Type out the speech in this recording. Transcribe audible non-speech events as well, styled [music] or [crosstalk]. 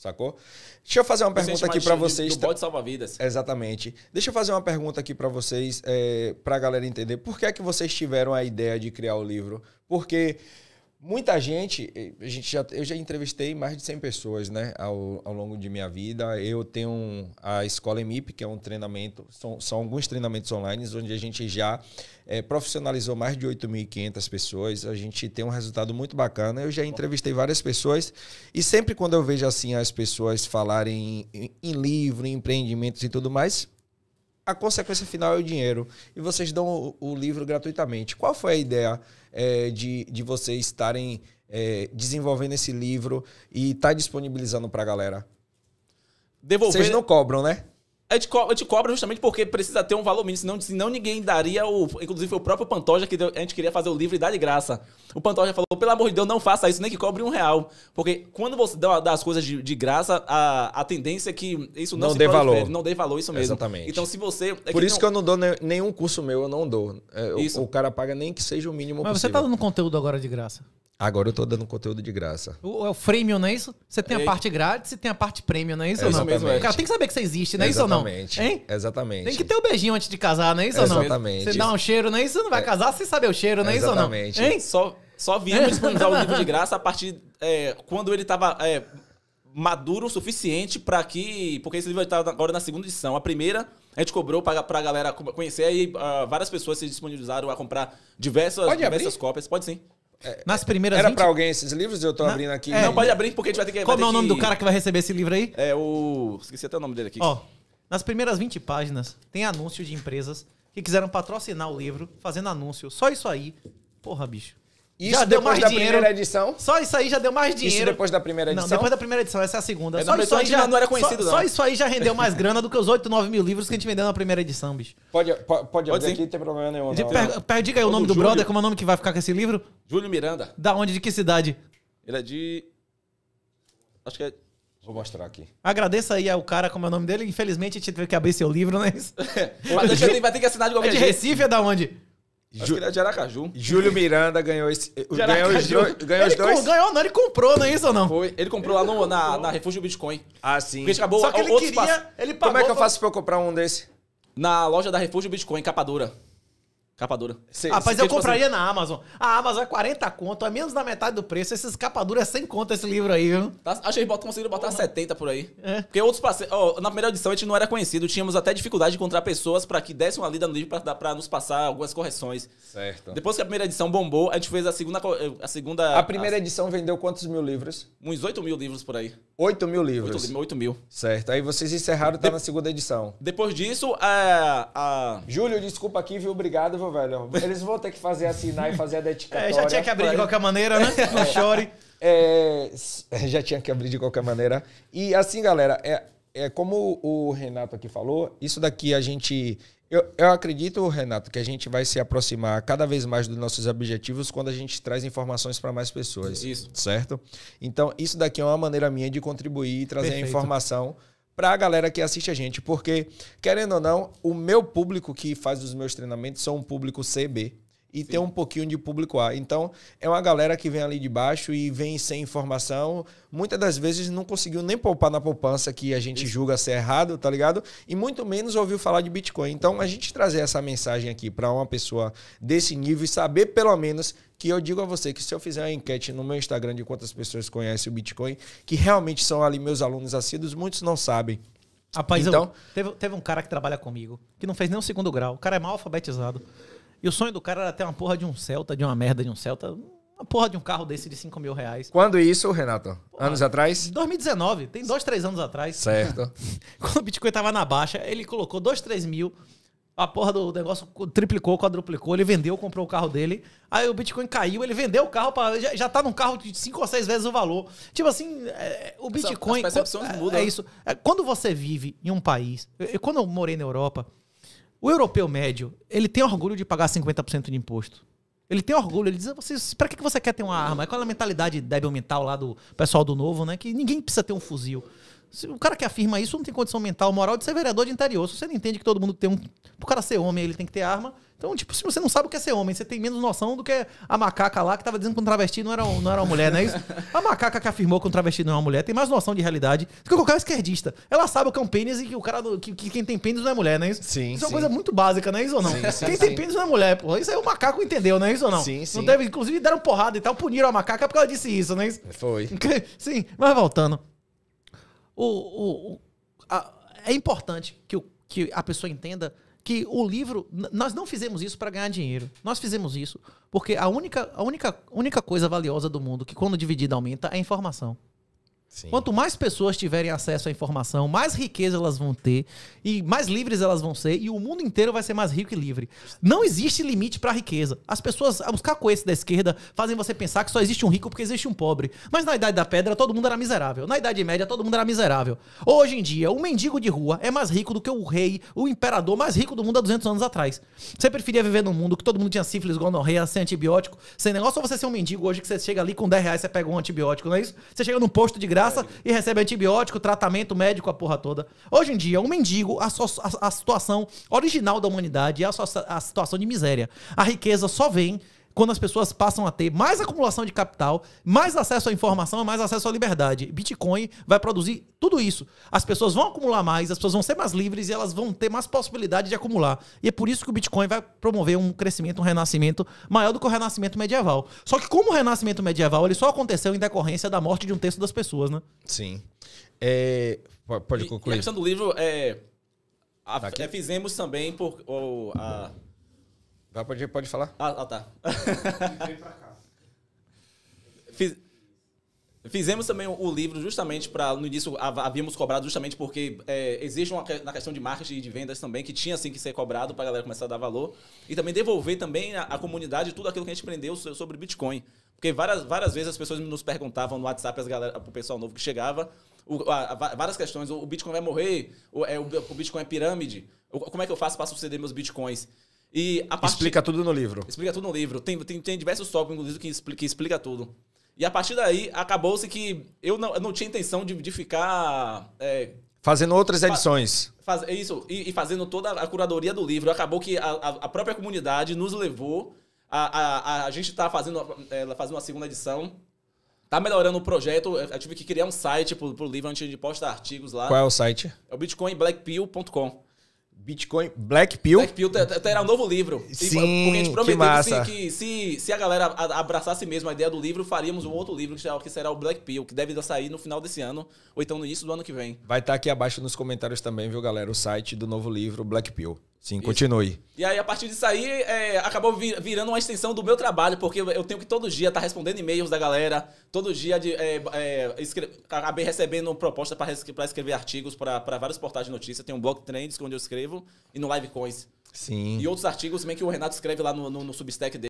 Sacou? Deixa eu fazer uma pergunta aqui para vocês. Do, do vidas Exatamente. Deixa eu fazer uma pergunta aqui para vocês, é, eh, para a galera entender. Por que é que vocês tiveram a ideia de criar o livro? Porque Muita gente, a gente já, eu já entrevistei mais de 100 pessoas né, ao, ao longo de minha vida. Eu tenho a escola EMIP, que é um treinamento, são, são alguns treinamentos online, onde a gente já é, profissionalizou mais de 8.500 pessoas. A gente tem um resultado muito bacana. Eu já entrevistei várias pessoas e sempre quando eu vejo assim as pessoas falarem em, em livro, em empreendimentos e tudo mais, a consequência final é o dinheiro. E vocês dão o, o livro gratuitamente. Qual foi a ideia é, de, de vocês estarem é, desenvolvendo esse livro e estar tá disponibilizando para a galera? Devolver... Vocês não cobram, né? A é gente, cobra, a é gente cobra justamente porque precisa ter um valor mínimo, senão, senão ninguém daria o. Inclusive, o próprio Pantoja, que deu, a gente queria fazer o livro e dar de graça. O Pantoja falou: pelo amor de Deus, não faça isso, nem que cobre um real. Porque quando você dá, dá as coisas de, de graça, a, a tendência é que isso não, não se dê valor. não dê valor, isso mesmo. Exatamente. Então, se você. É Por isso não... que eu não dou nenhum curso meu, eu não dou. É, o cara paga nem que seja o mínimo Mas possível. você tá dando conteúdo agora de graça. Agora eu tô dando conteúdo de graça. O, é o freemium, não é isso? Você tem a é. parte grátis e tem a parte premium, não é isso ou não? O cara tem que saber que você existe, não é isso ou não? Hein? Exatamente. Tem que ter o um beijinho antes de casar, não é isso Exatamente. ou não? Exatamente. Você dá um cheiro, não é isso? Não vai é. casar sem saber o cheiro, não é Exatamente. isso ou não? exatamente Só, só viemos disponibilizar o livro de [laughs] graça a partir é, quando ele tava é, maduro o suficiente para que... Porque esse livro tá agora na segunda edição. A primeira... A gente cobrou pra, pra galera conhecer e uh, ah, várias pessoas se disponibilizaram a comprar diversas, Pode diversas cópias. Pode sim. É, nas primeiras Era 20... pra alguém esses livros? Eu tô Na... abrindo aqui. É. Não, pode abrir porque a gente vai ter que... Como é o nome do cara que vai receber esse livro aí? É o... Esqueci até o nome dele aqui. Ó, nas primeiras 20 páginas tem anúncio de empresas que quiseram patrocinar o livro fazendo anúncio. Só isso aí. Porra, bicho. Isso já deu mais da dinheiro. primeira edição? Só isso aí já deu mais dinheiro. Isso depois da primeira edição? Não, depois da primeira edição, essa é a segunda. É só isso aí já não era conhecido, só, só, isso aí já rendeu mais grana do que os 8, 9 mil livros que a gente vendeu na primeira edição, bicho. Pode, pode, pode, pode aqui, não tem problema nenhum. Não. Per, per, diga aí o, o nome do, brother, como é o nome que vai ficar com esse livro? Júlio Miranda. Da onde, de que cidade? Ele é de... Acho que é... Vou mostrar aqui. Agradeça aí ao cara, como é o nome dele. Infelizmente, a gente teve que abrir seu livro, né? [laughs] Mas vai ter que assinar de é qualquer É de Recife é da onde? Acho que ele é de Aracaju. Júlio Miranda ganhou esse. Eh, ganhou os, dois, ganhou os dois. Ganhou, não, ele comprou, não é isso ou não? Foi. Ele comprou ele lá no, na, na Refúgio Bitcoin. Ah, sim. Porque acabou Só que ele queria. Ele pagou, Como é que eu faço pra eu comprar um desse? Na loja da Refúgio Bitcoin, Capadura. Capa dura. Cê, Rapaz, eu compraria você... Assim- na Amazon. A Amazon é 40 conto, é menos da metade do preço. Esses capa dura é 100 conto esse livro aí, viu? Tá, acho que eles conseguiram botar Porra. 70 por aí. É. Porque outros parceiros... Oh, na primeira edição a gente não era conhecido. Tínhamos até dificuldade de encontrar pessoas para que dessem uma lida no livro para nos passar algumas correções. Certo. Depois que a primeira edição bombou, a gente fez a segunda... Eh, a, segunda, a primeira a... edição vendeu quantos mil livros? Uns 8 mil livros por aí. 8 mil livros? 8, 8 mil. Certo. Aí vocês encerraram, tá na segunda edição. Depois disso, a... É, a... Júlio, desculpa aqui, viu? Obrigado, vou velho. Eles vão ter que fazer assinar e fazer a é, dedicatória. É, já tinha que abrir de qualquer maneira, né? É. Não chore. É, é, já tinha que abrir de qualquer maneira. E assim, galera, é, é como o Renato aqui falou, isso daqui a gente. Eu, eu acredito, Renato, que a gente vai se aproximar cada vez mais dos nossos objetivos quando a gente traz informações para mais pessoas. Isso. Certo? Então, isso daqui é uma maneira minha de contribuir e trazer Perfeito. informação para a galera que assiste a gente, porque, querendo ou não, o meu público que faz os meus treinamentos são um público CB e Sim. ter um pouquinho de público A. Então, é uma galera que vem ali de baixo e vem sem informação. Muitas das vezes não conseguiu nem poupar na poupança que a gente Isso. julga ser errado, tá ligado? E muito menos ouviu falar de Bitcoin. Então, a gente trazer essa mensagem aqui para uma pessoa desse nível e saber pelo menos que eu digo a você que se eu fizer uma enquete no meu Instagram de quantas pessoas conhecem o Bitcoin, que realmente são ali meus alunos assíduos, muitos não sabem. Rapaz, então, eu, teve, teve um cara que trabalha comigo, que não fez nem o segundo grau. O cara é mal alfabetizado. E o sonho do cara era ter uma porra de um Celta, de uma merda de um Celta. Uma porra de um carro desse de 5 mil reais. Quando isso, Renato? Porra, anos atrás? 2019, tem dois, três anos atrás. Certo. [laughs] Quando o Bitcoin tava na baixa, ele colocou dois, três mil. A porra do negócio triplicou, quadruplicou, ele vendeu, comprou o carro dele. Aí o Bitcoin caiu, ele vendeu o carro para já, já tá num carro de cinco ou seis vezes o valor. Tipo assim, é, o Bitcoin. Essa, as percepções quando, mudam. É, é isso. É, quando você vive em um país. Eu, quando eu morei na Europa, o europeu médio, ele tem orgulho de pagar 50% de imposto. Ele tem orgulho, ele diz, ah, vocês, para que você quer ter uma arma? É aquela mentalidade débil mental lá do pessoal do novo, né? Que ninguém precisa ter um fuzil. Se o cara que afirma isso não tem condição mental, moral de ser vereador de interior. Se você não entende que todo mundo tem um. O cara ser homem, ele tem que ter arma. Então, tipo, se você não sabe o que é ser homem, você tem menos noção do que a macaca lá que tava dizendo que um travesti não era, não era uma mulher, não é isso? [laughs] A macaca que afirmou que um travesti não é uma mulher tem mais noção de realidade do que qualquer esquerdista. Ela sabe o que é um pênis e que o cara. que, que quem tem pênis não é mulher, não é isso? Sim. Isso sim. é uma coisa muito básica, não é isso ou não? Sim, sim, quem tem pênis não é mulher, pô. Isso aí o macaco entendeu, não é isso ou não? Sim, sim. Não deve, inclusive, deram porrada e tal, puniram a macaca porque ela disse isso, não é isso? Foi. [laughs] Sim, mas voltando o, o a, é importante que, o, que a pessoa entenda que o livro nós não fizemos isso para ganhar dinheiro. Nós fizemos isso porque a única, a única, única coisa valiosa do mundo que quando dividida aumenta é a informação. Sim. Quanto mais pessoas tiverem acesso à informação, mais riqueza elas vão ter e mais livres elas vão ser e o mundo inteiro vai ser mais rico e livre. Não existe limite para a riqueza. As pessoas, os cacoetes da esquerda fazem você pensar que só existe um rico porque existe um pobre. Mas na idade da pedra todo mundo era miserável. Na idade média todo mundo era miserável. Hoje em dia, um mendigo de rua é mais rico do que o rei, o imperador mais rico do mundo há 200 anos atrás. Você preferia viver num mundo que todo mundo tinha sífilis, gonorreia, sem antibiótico, sem negócio ou você ser um mendigo hoje que você chega ali com 10 reais você pega um antibiótico, não é isso? Você chega num posto de graça graça e recebe antibiótico, tratamento médico, a porra toda. Hoje em dia, o um mendigo, a, a, a, situação original da humanidade é a, a situação de miséria. A riqueza só vem quando as pessoas passam a ter mais acumulação de capital, mais acesso à informação, mais acesso à liberdade. Bitcoin vai produzir tudo isso. As pessoas vão acumular mais, as pessoas vão ser mais livres e elas vão ter mais possibilidade de acumular. E é por isso que o Bitcoin vai promover um crescimento, um renascimento maior do que o renascimento medieval. Só que como o renascimento medieval, ele só aconteceu em decorrência da morte de um terço das pessoas, né? Sim. É... Pode concluir. E, a questão do livro é... A, tá é fizemos também por... a Vai, pode, pode falar? Ah, ah tá. [laughs] Fiz... Fizemos também o livro justamente para, no início, havíamos cobrado justamente porque é, existe uma na questão de marketing e de vendas também que tinha assim que ser cobrado para a galera começar a dar valor e também devolver também à comunidade tudo aquilo que a gente aprendeu sobre Bitcoin. Porque várias, várias vezes as pessoas nos perguntavam no WhatsApp, as galera, o pessoal novo que chegava, o, a, a, várias questões, o Bitcoin vai morrer, o, é, o Bitcoin é pirâmide, como é que eu faço para suceder meus Bitcoins? E a explica tudo no livro. Explica tudo no livro. Tem, tem, tem diversos tópicos, inclusive, que explica, que explica tudo. E a partir daí, acabou-se que eu não, eu não tinha intenção de, de ficar. É, fazendo outras edições. Faz, é isso, e, e, fazendo toda a curadoria do livro. Acabou que a, a, a própria comunidade nos levou. A, a, a gente está fazendo, é, fazendo uma segunda edição. Tá melhorando o projeto. Eu tive que criar um site pro, pro livro onde a gente posta artigos lá. Qual é o site? É o bitcoinblackpill.com. Bitcoin Black Pill. Black Pill terá um novo livro. Sim, Porque a gente prometeu que, massa. Que, que, se, se a galera abraçasse mesmo a ideia do livro, faríamos um outro livro que será, que será o Black Pill, que deve sair no final desse ano, ou então no início do ano que vem. Vai estar tá aqui abaixo nos comentários também, viu, galera? O site do novo livro, Black Pill. Sim, Isso. continue. E aí, a partir disso aí, é, acabou virando uma extensão do meu trabalho, porque eu tenho que todo dia estar tá respondendo e-mails da galera, todo dia de, é, é, escre... acabei recebendo proposta para res... escrever artigos para vários portais de notícia. Tem um blog Trends, onde eu escrevo, e no Live Coins. Sim. E outros artigos também que o Renato escreve lá no, no, no Substack dele.